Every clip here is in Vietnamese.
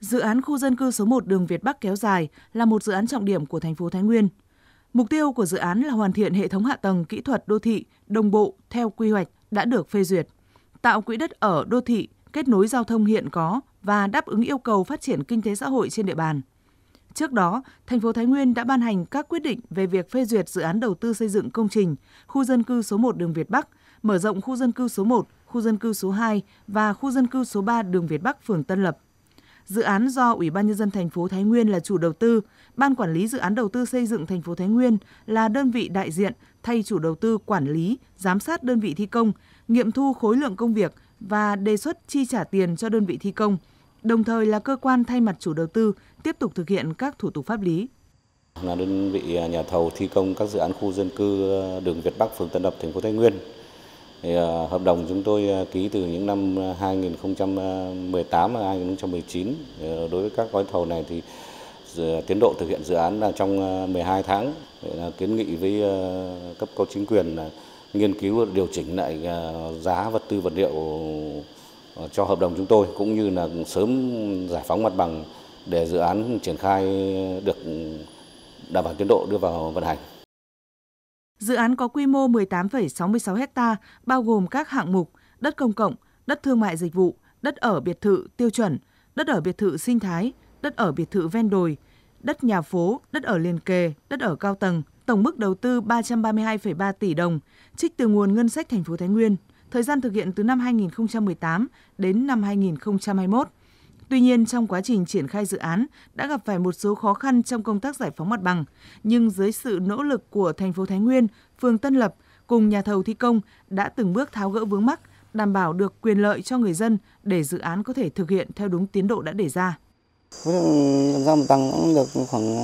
Dự án khu dân cư số 1 đường Việt Bắc kéo dài là một dự án trọng điểm của thành phố Thái Nguyên. Mục tiêu của dự án là hoàn thiện hệ thống hạ tầng kỹ thuật đô thị đồng bộ theo quy hoạch đã được phê duyệt, tạo quỹ đất ở đô thị, kết nối giao thông hiện có và đáp ứng yêu cầu phát triển kinh tế xã hội trên địa bàn. Trước đó, thành phố Thái Nguyên đã ban hành các quyết định về việc phê duyệt dự án đầu tư xây dựng công trình khu dân cư số 1 đường Việt Bắc, mở rộng khu dân cư số 1, khu dân cư số 2 và khu dân cư số 3 đường Việt Bắc phường Tân Lập. Dự án do Ủy ban nhân dân thành phố Thái Nguyên là chủ đầu tư, Ban quản lý dự án đầu tư xây dựng thành phố Thái Nguyên là đơn vị đại diện thay chủ đầu tư quản lý, giám sát đơn vị thi công, nghiệm thu khối lượng công việc và đề xuất chi trả tiền cho đơn vị thi công, đồng thời là cơ quan thay mặt chủ đầu tư tiếp tục thực hiện các thủ tục pháp lý. Là đơn vị à, nhà thầu thi công các dự án khu dân cư à, đường Việt Bắc phường Tân Lập thành phố Thái Nguyên À, hợp đồng chúng tôi à, ký từ những năm 2018 à, và 2019 đối với các gói thầu này thì tiến độ thực hiện dự án là trong 12 tháng là kiến nghị với cấp có chính quyền nghiên cứu điều chỉnh lại giá vật tư vật liệu cho hợp đồng chúng tôi cũng như là sớm giải phóng mặt bằng để dự án triển khai được ừ, đảm bảo tiến độ đưa vào vận hành. Dự án có quy mô 18,66 ha, bao gồm các hạng mục đất công cộng, đất thương mại dịch vụ, đất ở biệt thự tiêu chuẩn, đất ở biệt thự sinh thái, đất ở biệt thự ven đồi, đất nhà phố, đất ở liền kề, đất ở cao tầng. Tổng mức đầu tư 332,3 tỷ đồng, trích từ nguồn ngân sách thành phố Thái Nguyên. Thời gian thực hiện từ năm 2018 đến năm 2021. Tuy nhiên, trong quá trình triển khai dự án đã gặp phải một số khó khăn trong công tác giải phóng mặt bằng, nhưng dưới sự nỗ lực của thành phố Thái Nguyên, phường Tân Lập cùng nhà thầu thi công đã từng bước tháo gỡ vướng mắc, đảm bảo được quyền lợi cho người dân để dự án có thể thực hiện theo đúng tiến độ đã đề ra. Khối lượng giao bằng cũng được khoảng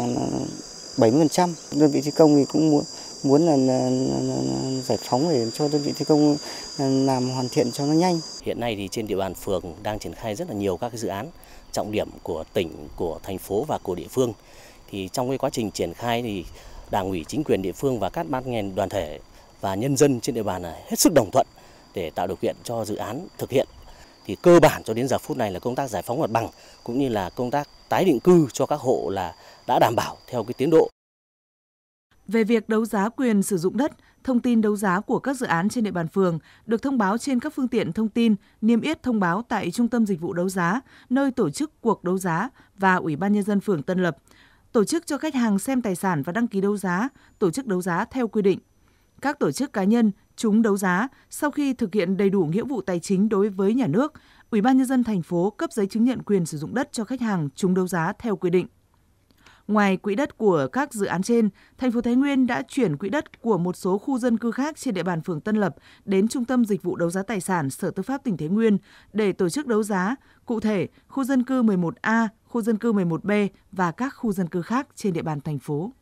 70%. À, Đơn vị thi công thì cũng muốn muốn là, là, là, là giải phóng để cho đơn vị thi công à, làm hoàn thiện cho nó nhanh. Hiện nay thì trên địa bàn phường đang triển khai rất là nhiều các cái dự án trọng điểm của tỉnh, của thành phố và của địa phương. Thì trong cái quá trình triển khai thì Đảng ủy chính quyền địa phương và các ban ngành đoàn thể và nhân dân trên địa bàn là hết sức đồng thuận để tạo điều kiện cho dự án thực hiện. Thì cơ bản cho đến giờ phút này là công tác giải phóng mặt bằng cũng như là công tác tái định cư cho các hộ là đã đảm bảo theo cái tiến độ về việc đấu giá quyền sử dụng đất, thông tin đấu giá của các dự án trên địa bàn phường được thông báo trên các phương tiện thông tin, niêm yết thông báo tại trung tâm dịch vụ đấu giá, nơi tổ chức cuộc đấu giá và Ủy ban nhân dân phường Tân Lập, tổ chức cho khách hàng xem tài sản và đăng ký đấu giá, tổ chức đấu giá theo quy định. Các tổ chức cá nhân chúng đấu giá sau khi thực hiện đầy đủ nghĩa vụ tài chính đối với nhà nước, Ủy ban nhân dân thành phố cấp giấy chứng nhận quyền sử dụng đất cho khách hàng chúng đấu giá theo quy định. Ngoài quỹ đất của các dự án trên, thành phố Thái Nguyên đã chuyển quỹ đất của một số khu dân cư khác trên địa bàn phường Tân Lập đến Trung tâm Dịch vụ Đấu giá Tài sản Sở Tư pháp tỉnh Thái Nguyên để tổ chức đấu giá, cụ thể khu dân cư 11A, khu dân cư 11B và các khu dân cư khác trên địa bàn thành phố.